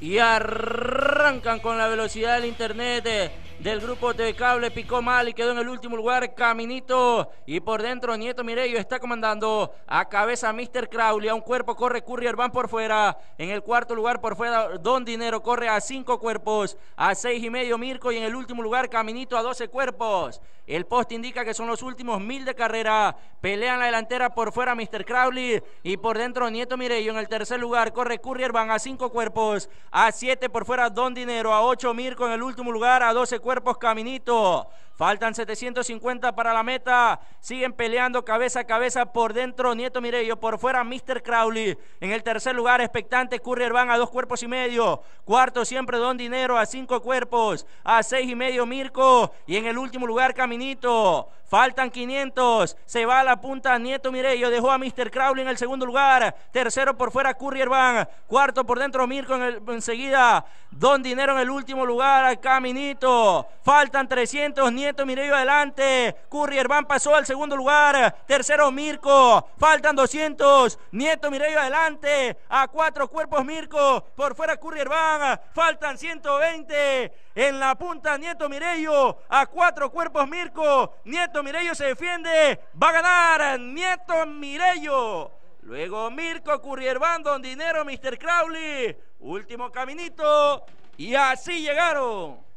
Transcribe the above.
y arrancan con la velocidad del internet. Eh, del grupo de cable picó mal y quedó en el último lugar Caminito. Y por dentro Nieto Mireyo está comandando a cabeza Mr. Crowley. A un cuerpo corre Currier, van por fuera. En el cuarto lugar por fuera Don Dinero corre a cinco cuerpos. A seis y medio Mirko y en el último lugar Caminito a doce cuerpos. El post indica que son los últimos mil de carrera. Pelean la delantera por fuera Mr. Crowley y por dentro Nieto Mirello. En el tercer lugar corre Currier... van a cinco cuerpos. A siete por fuera Don Dinero. A ocho Mirko en el último lugar a doce cuerpos cuerpos caminito. Faltan 750 para la meta. Siguen peleando cabeza a cabeza por dentro Nieto Mireyo... por fuera Mr. Crowley. En el tercer lugar, expectante Currier van a dos cuerpos y medio. Cuarto siempre Don Dinero a cinco cuerpos. A seis y medio Mirko. Y en el último lugar Caminito. Faltan 500. Se va a la punta Nieto Mireyo... Dejó a Mr. Crowley en el segundo lugar. Tercero por fuera Currier van. Cuarto por dentro Mirko enseguida. Don Dinero en el último lugar. Caminito. Faltan 300. Nieto Nieto Mireyo adelante. Currier Van pasó al segundo lugar. Tercero Mirko. Faltan 200. Nieto Mireyo adelante. A cuatro cuerpos Mirko. Por fuera Currier Van, Faltan 120. En la punta Nieto Mireyo. A cuatro cuerpos Mirko. Nieto Mireyo se defiende. Va a ganar Nieto Mireyo. Luego Mirko Currier Van, Don Dinero, Mr. Crowley. Último caminito. Y así llegaron.